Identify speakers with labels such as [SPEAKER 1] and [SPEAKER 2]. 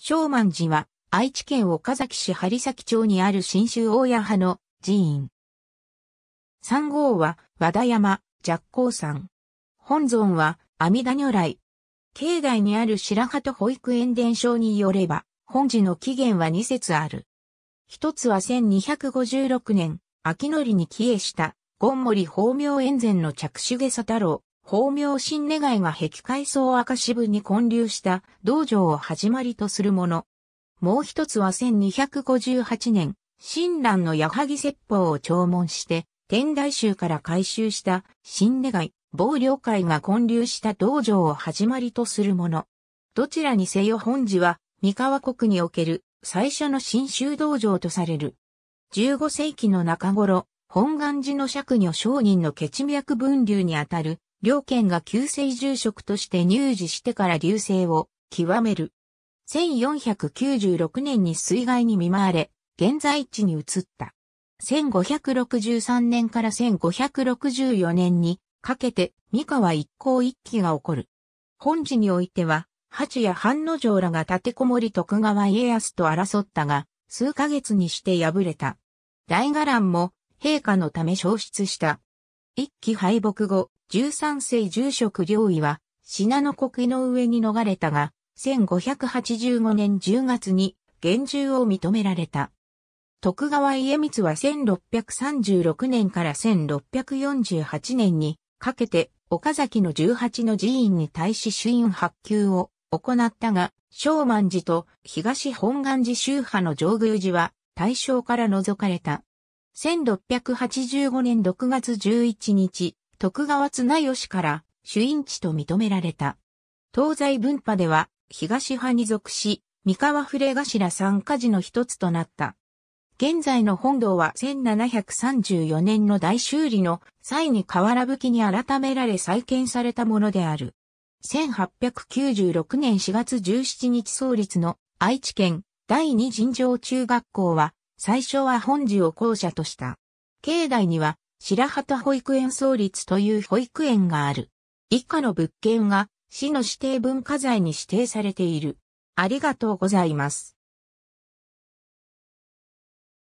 [SPEAKER 1] 正満寺は、愛知県岡崎市張崎町にある新州大谷派の寺院。三号は、和田山、若光山。本尊は、阿弥陀如来。境内にある白鳩保育園伝承によれば、本寺の起源は二節ある。一つは1256年、秋のりに帰依した、ゴンモリ法明園前の着手下佐太郎、法明神願いが壁海層赤支部に建立した道場を始まりとするもの。もう一つは1258年、親鸞の矢作説法を聴聞して、天台宗から改修した神願い、暴領会が建立した道場を始まりとするもの。どちらにせよ本寺は、三河国における最初の新州道場とされる。15世紀の中頃、本願寺の釈女商人の血脈分流にあたる両県が旧制住職として入寺してから流星を極める。1496年に水害に見舞われ、現在地に移った。1563年から1564年にかけて三河一向一揆が起こる。本寺においては、八や半之城らが立てこもり徳川家康と争ったが、数ヶ月にして敗れた。大伽藍も陛下のため消失した。一揆敗北後、13世住職領位は、品の国の上に逃れたが、1585年10月に、厳重を認められた。徳川家光は1636年から1648年にかけて岡崎の18の寺院に対し主院発給を行ったが、正満寺と東本願寺宗派の上宮寺は対象から除かれた。1685年6月11日、徳川綱吉から主因地と認められた。東西分派では東派に属し、三河触頭三家寺の一つとなった。現在の本堂は1734年の大修理の際に瓦吹きに改められ再建されたものである。1896年4月17日創立の愛知県第二尋常中学校は最初は本寺を校舎とした。境内には白旗保育園創立という保育園がある。以下の物件が市の指定文化財に指定されている。ありがとうございます。